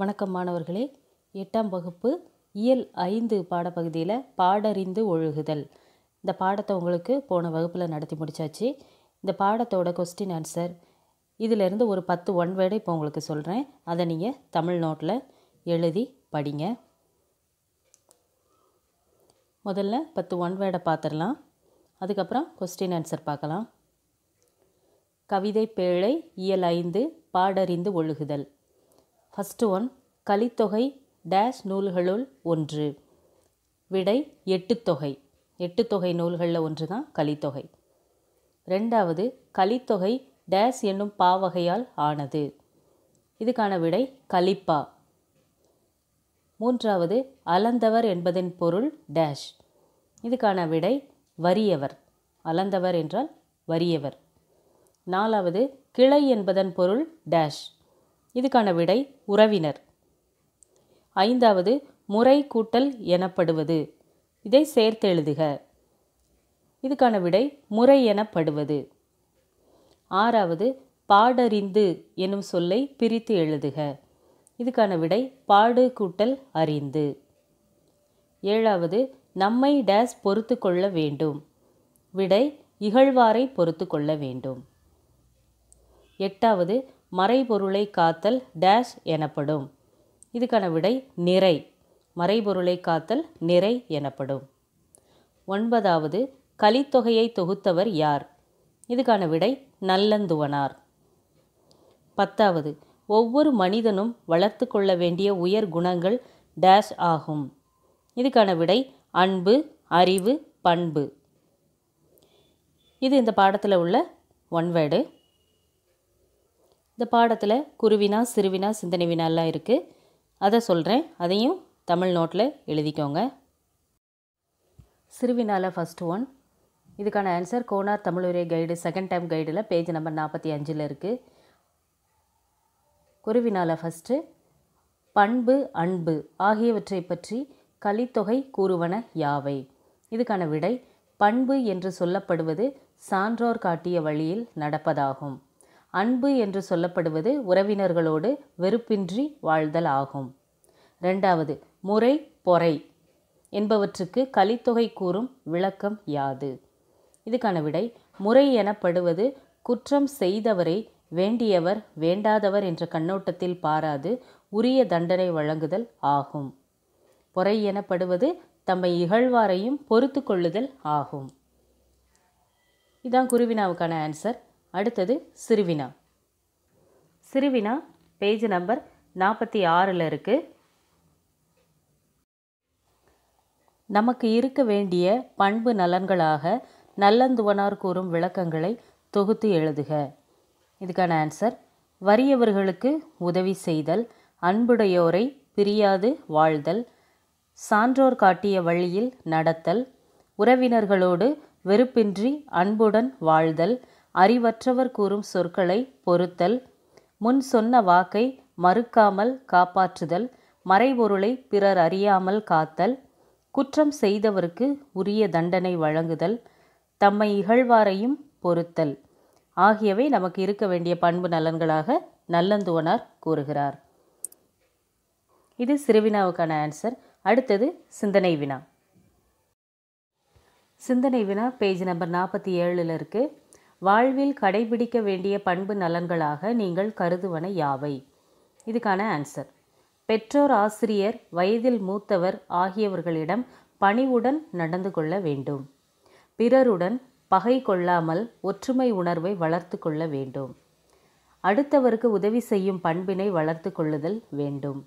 வணக்கம் மாணவர்களே எட்டாம் வகுப்பு இயல் ஐந்து பாடப்பகுதியில் பாடறிந்து ஒழுகுதல் இந்த பாடத்தை உங்களுக்கு போன வகுப்பில் நடத்தி முடித்தாச்சு இந்த பாடத்தோட கொஸ்டின் ஆன்சர் இதிலேருந்து ஒரு பத்து ஒன் வேர்டை இப்போ உங்களுக்கு சொல்கிறேன் அதை நீங்கள் தமிழ் நோட்டில் எழுதி படிங்க முதல்ல பத்து ஒன் வேர்டை பார்த்துடலாம் அதுக்கப்புறம் கொஸ்டின் ஆன்சர் பார்க்கலாம் கவிதை பேழை இயல் ஐந்து பாடறிந்து ஒழுகுதல் ஃபஸ்ட்டு ஒன் கலித்தொகை டேஷ் நூல்களுள் ஒன்று விடை எட்டுத்தொகை எட்டுத்தொகை நூல்களில் ஒன்று தான் கலித்தொகை ரெண்டாவது கலித்தொகை டேஸ் என்னும் பாவகையால் ஆனது இதுக்கான விடை கலிப்பா மூன்றாவது அலந்தவர் என்பதன் பொருள் டேஷ் இதுக்கான விடை வறியவர் அலந்தவர் என்றால் வறியவர் நாலாவது கிளை என்பதன் பொருள் டேஷ் இதுக்கான விடை உறவினர் ஐந்தாவது முறை கூட்டல் எனப்படுவது இதை சேர்த்து எழுதுக இதுக்கான விடை முறை எனப்படுவது ஆறாவது பாடறிந்து எனும் சொல்லை பிரித்து எழுதுக இதுக்கான விடை பாடு கூட்டல் அறிந்து ஏழாவது நம்மை டேஸ் பொறுத்து கொள்ள வேண்டும் விடை இகழ்வாரை பொறுத்து கொள்ள வேண்டும் எட்டாவது மறைபொருளை காத்தல் டேஷ் எனப்படும் இதுக்கான விடை நிறை மறைபொருளை காத்தல் நிறை எனப்படும் ஒன்பதாவது கலித்தொகையை தொகுத்தவர் யார் இதுக்கான விடை நல்லந்துவனார் பத்தாவது ஒவ்வொரு மனிதனும் வளர்த்து கொள்ள வேண்டிய உயர் குணங்கள் டேஷ் ஆகும் இதுக்கான விடை அன்பு அறிவு பண்பு இது இந்த பாடத்தில் உள்ள ஒன் வேர்டு இந்த பாடத்தில் குருவினா சிறுவினா சிந்தனை வினாலாம் இருக்குது அதை சொல்கிறேன் அதையும் தமிழ் நோட்டில் எழுதிக்கோங்க சிறுவினால ஃபஸ்ட் ஒன் இதுக்கான ஆன்சர் கோனார் தமிழுரை கைடு செகண்ட் டைம் கைடில் பேஜ் நம்பர் நாற்பத்தி அஞ்சில் இருக்குது குருவினால் ஃபஸ்ட்டு பண்பு அன்பு ஆகியவற்றை பற்றி கலித்தொகை கூறுவன யாவை இதுக்கான விடை பண்பு என்று சொல்லப்படுவது சான்றோர் காட்டிய வழியில் நடப்பதாகும் அன்பு என்று சொல்லப்படுவது உறவினர்களோடு வெறுப்பின்றி வாழ்தல் ஆகும் ரெண்டாவது முறை பொறை என்பவற்றுக்கு கலித்தொகை கூறும் விளக்கம் யாது இதுக்கான விடை முறை எனப்படுவது குற்றம் செய்தவரை வேண்டியவர் வேண்டாதவர் என்ற கண்ணோட்டத்தில் பாராது உரிய தண்டனை வழங்குதல் ஆகும் பொறை எனப்படுவது தம்மை இகழ்வாரையும் பொறுத்து கொள்ளுதல் ஆகும் இதான் குருவினாவுக்கான ஆன்சர் அடுத்தது சிறுவினா சிறுவினா பேஜ் நம்பர் நாற்பத்தி ஆறில் இருக்குது நமக்கு இருக்க வேண்டிய பண்பு நலன்களாக நல்லந்துவனார் கூறும் விளக்கங்களை தொகுத்து எழுதுக இதுக்கான ஆன்சர் வறியவர்களுக்கு உதவி செய்தல் அன்புடையோரை பிரியாது வாழ்தல் சான்றோர் காட்டிய வழியில் நடத்தல் உறவினர்களோடு வெறுப்பின்றி அன்புடன் வாழ்தல் அறிவற்றவர் கூறும் சொற்களை பொறுத்தல் முன் சொன்ன வாக்கை மறுக்காமல் காப்பாற்றுதல் மறைபொருளை பிறர் அறியாமல் காத்தல் குற்றம் செய்தவருக்கு உரிய தண்டனை வழங்குதல் தம்மை இகழ்வாரையும் பொறுத்தல் ஆகியவை நமக்கு இருக்க வேண்டிய பண்பு நலன்களாக நல்லந்துவனார் கூறுகிறார் இது சிறுவினாவுக்கான ஆன்சர் அடுத்தது சிந்தனை வினா சிந்தனை வினா பேஜ் நம்பர் நாற்பத்தி ஏழில் இருக்குது வாழ்வில் கடைபிடிக்க வேண்டிய பண்பு நலன்களாக நீங்கள் கருதுவன யாவை இதுக்கான ஆன்சர் பெற்றோர் ஆசிரியர் வயதில் மூத்தவர் ஆகியவர்களிடம் பணிவுடன் நடந்து கொள்ள வேண்டும் பிறருடன் பகை கொள்ளாமல் ஒற்றுமை உணர்வை வளர்த்து கொள்ள வேண்டும் அடுத்தவருக்கு உதவி செய்யும் பண்பினை வளர்த்து கொள்ளுதல் வேண்டும்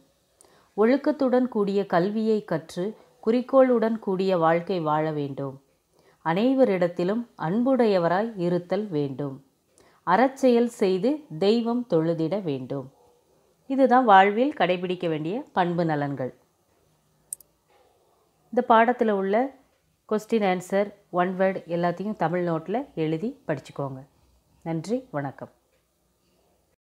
ஒழுக்கத்துடன் கூடிய கல்வியை கற்று குறிக்கோளுடன் கூடிய வாழ்க்கை வாழ வேண்டும் அனைவரிடத்திலும் அன்புடையவராய் இருத்தல் வேண்டும் அறச்செயல் செய்து தெய்வம் தொழுதிட வேண்டும் இதுதான் வாழ்வில் கடைபிடிக்க வேண்டிய பண்பு நலன்கள் இந்த பாடத்தில் உள்ள கொஸ்டின் ஆன்சர் ஒன் வேர்டு எல்லாத்தையும் தமிழ் நோட்டில் எழுதி படிச்சுக்கோங்க நன்றி வணக்கம்